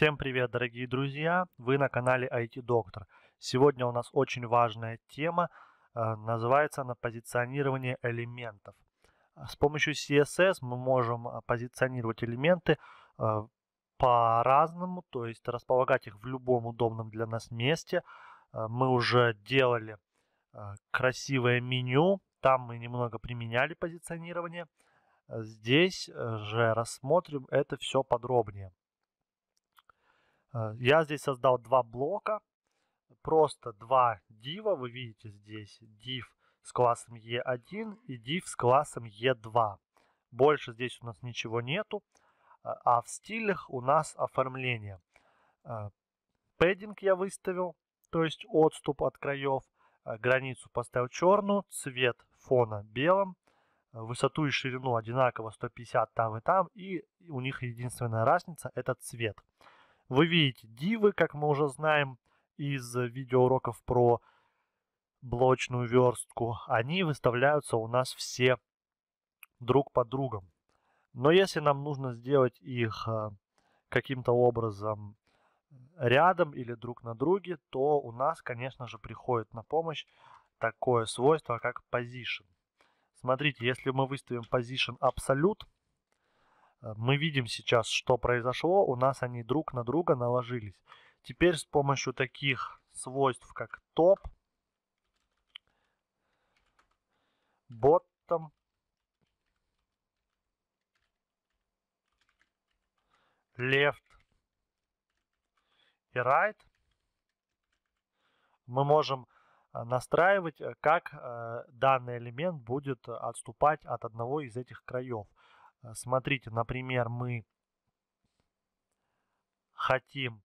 Всем привет, дорогие друзья! Вы на канале IT-доктор. Сегодня у нас очень важная тема, э, называется она позиционирование элементов. А с помощью CSS мы можем а, позиционировать элементы э, по-разному, то есть располагать их в любом удобном для нас месте. Э, мы уже делали красивое меню, там мы немного применяли позиционирование. Здесь же рассмотрим это все подробнее. Э, я здесь создал два блока, просто два дива, вы видите здесь div с классом E1 и div с классом E2. Больше здесь у нас ничего нету, э, а в стилях у нас оформление. Э, пэддинг я выставил, то есть отступ от краев, границу поставил черную, цвет фона белым, высоту и ширину одинаково 150 там и там, и у них единственная разница это цвет. Вы видите дивы, как мы уже знаем из э, видеоуроков про блочную верстку. Они выставляются у нас все друг под другом. Но если нам нужно сделать их э, каким-то образом э, рядом или друг на друге, то у нас, конечно же, приходит на помощь такое свойство, как position. Смотрите, если мы выставим position абсолют, Э, мы видим сейчас, что произошло, у нас они друг на друга наложились. Теперь с помощью таких свойств, как топ, bottom, left и right, мы можем э, настраивать, э, как данный элемент будет отступать от одного из этих краев. Э, смотрите, например, мы хотим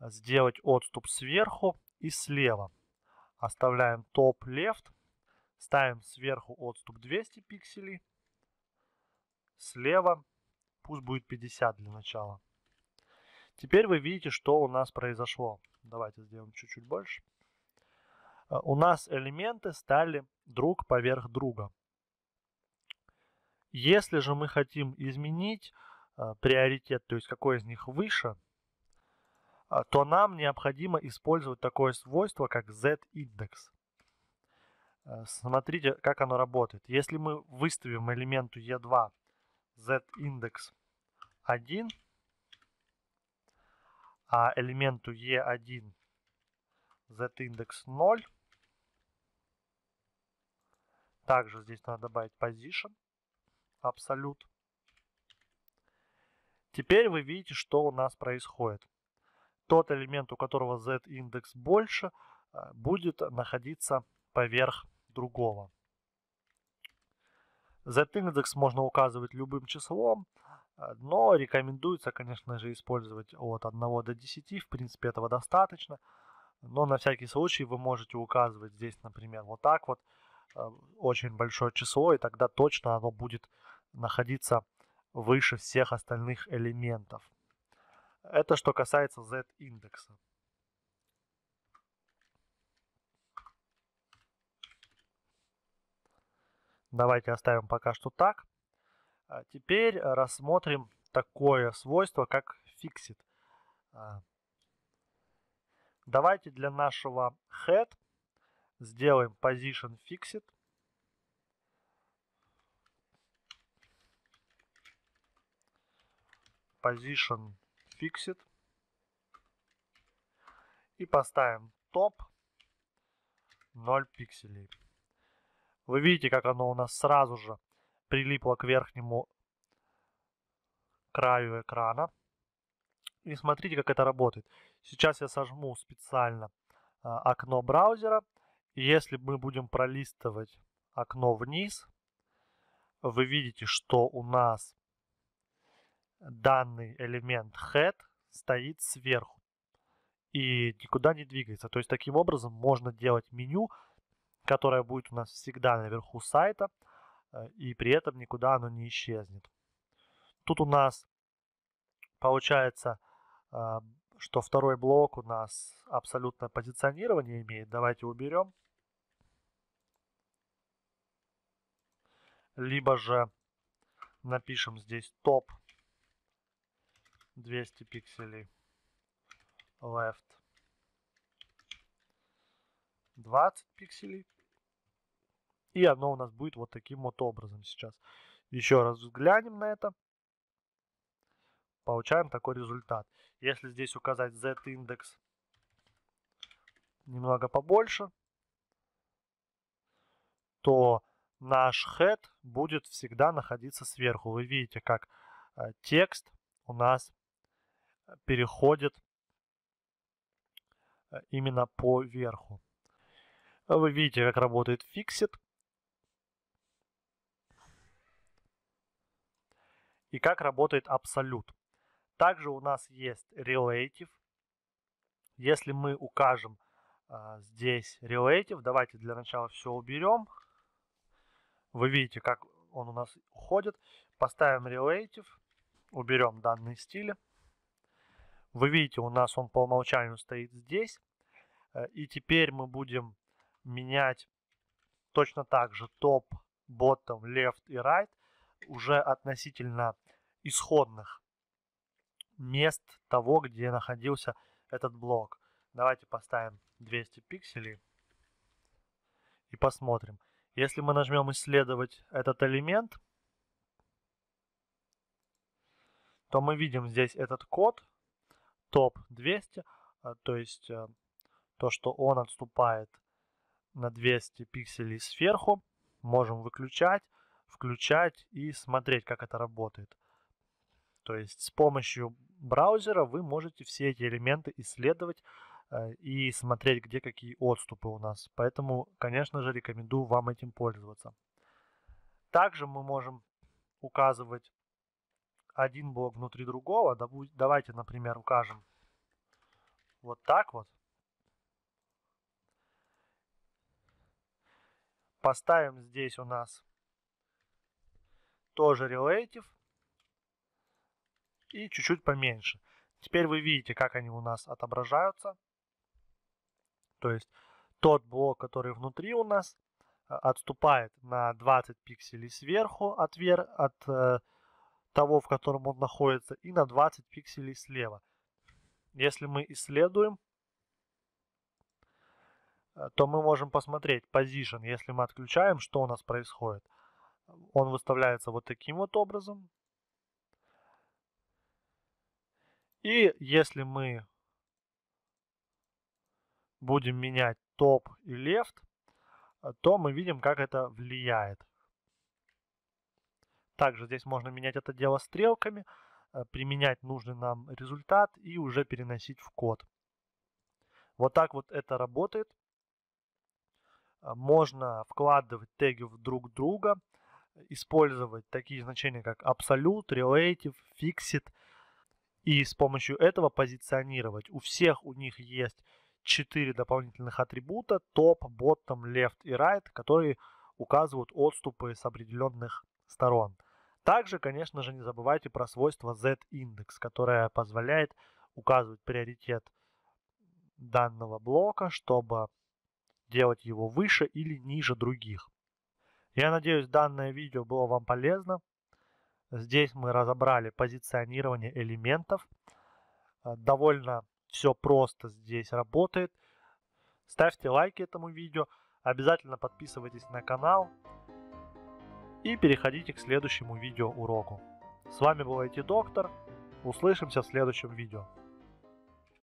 сделать отступ сверху и слева. Оставляем топ left, ставим сверху отступ 200 пикселей, слева пусть будет 50 для начала. Теперь вы видите, что у нас произошло. Давайте сделаем чуть-чуть больше. Э, у нас элементы стали друг поверх друга. Если же мы хотим изменить э, приоритет, то есть какой из них выше, э, то нам необходимо использовать такое свойство, как z-индекс. Э, смотрите, как оно работает. Если мы выставим элементу e2 z-индекс 1, а элементу e1 z-индекс 0, также здесь надо добавить position, абсолют. Теперь вы видите, что у нас происходит. Тот элемент, у которого z-индекс больше, э, будет находиться поверх другого. Z-индекс можно указывать любым числом, э, но рекомендуется, конечно же, использовать от 1 до 10. В принципе, этого достаточно. Но на всякий случай вы можете указывать здесь, например, вот так вот, э, очень большое число, и тогда точно оно будет находиться выше всех остальных элементов. Это что касается z-индекса. Давайте оставим пока что так. А теперь рассмотрим такое свойство, как fixit. А, давайте для нашего head сделаем position fixit. position fixed и поставим топ 0 пикселей. Вы видите, как оно у нас сразу же прилипло к верхнему краю экрана. И смотрите, как это работает. Сейчас я сожму специально а, окно браузера. если мы будем пролистывать окно вниз, вы видите, что у нас данный элемент head стоит сверху и никуда не двигается. То есть таким образом можно делать меню, которое будет у нас всегда наверху сайта, э, и при этом никуда оно не исчезнет. Тут у нас получается, э, что второй блок у нас абсолютное позиционирование имеет. Давайте уберем. Либо же напишем здесь топ 200 пикселей. Left. 20 пикселей. И оно у нас будет вот таким вот образом сейчас. Еще раз взглянем на это. Получаем такой результат. Если здесь указать z-индекс немного побольше, то наш head будет всегда находиться сверху. Вы видите, как э, текст у нас переходит э, именно по верху. А вы видите, как работает фиксит. И как работает абсолют. Также у нас есть relative. Если мы укажем э, здесь relative, давайте для начала все уберем. Вы видите, как он у нас уходит. Поставим relative, уберем данные стили. Вы видите, у нас он по умолчанию стоит здесь. Э, и теперь мы будем менять точно так же топ, bottom, left и right уже относительно исходных мест того, где находился этот блок. Давайте поставим 200 пикселей и посмотрим. Если мы нажмем «Исследовать этот элемент», то мы видим здесь этот код – топ-200, а, то есть э, то, что он отступает на 200 пикселей сверху. Можем выключать, включать и смотреть, как это работает. То есть с помощью браузера вы можете все эти элементы исследовать э, и смотреть, где какие отступы у нас. Поэтому, конечно же, рекомендую вам этим пользоваться. Также мы можем указывать один блок внутри другого. Давайте, например, укажем вот так вот. Поставим здесь у нас тоже relative и чуть-чуть поменьше. Теперь вы видите, как они у нас отображаются. То есть тот блок, который внутри у нас, э, отступает на 20 пикселей сверху от, вер... от э, того, в котором он находится, и на 20 пикселей слева. Если мы исследуем, э, то мы можем посмотреть position. Если мы отключаем, что у нас происходит. Он выставляется вот таким вот образом. И если мы будем менять топ и left, э, то мы видим, как это влияет. Также здесь можно менять это дело стрелками, э, применять нужный нам результат и уже переносить в код. Вот так вот это работает. Э, можно вкладывать теги в друг друга, использовать такие значения, как абсолют, relative, fixed, и с помощью этого позиционировать. У всех у них есть 4 дополнительных атрибута топ, bottom, left и right, которые указывают отступы с определенных сторон. Также, конечно же, не забывайте про свойство Z-индекс, которое позволяет указывать приоритет данного блока, чтобы делать его выше или ниже других. Я надеюсь, данное видео было вам полезно. Здесь мы разобрали позиционирование элементов. Довольно все просто здесь работает. Ставьте лайки этому видео. Обязательно подписывайтесь на канал и переходите к следующему видео уроку. С вами был IT-доктор, услышимся в следующем видео.